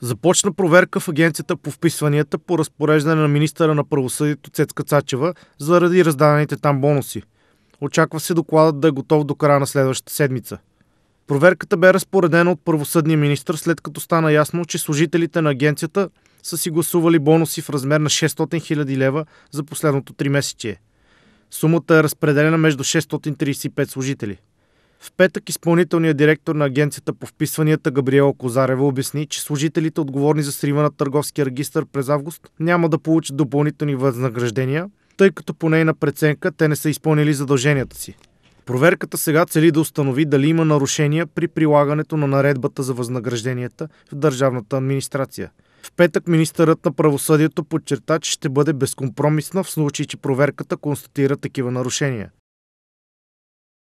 Започна проверка в Агенцията по вписванията по разпореждане на министъра на правосъдието Цецка Цачева заради раздадените там бонуси. Очаква се докладът да е готов до края на следващата седмица. Проверката бе разпоредена от правосъдния министр, след като стана ясно, че служителите на агенцията са си гласували бонуси в размер на 600 000 лева за последното три месече. Сумата е разпределена между 635 служители. В петък изпълнителният директор на агенцията по вписванията Габриела Козарева обясни, че служителите отговорни за срива на търговския регистр през август няма да получат допълнителни възнаграждения, тъй като по нейна преценка те не са изпълнили задълженията си. Проверката сега цели да установи дали има нарушения при прилагането на наредбата за възнагражденията в държавната администрация. В петък министърът на правосъдието подчерта, че ще бъде безкомпромисна в случай, че проверката констатира такива нарушения.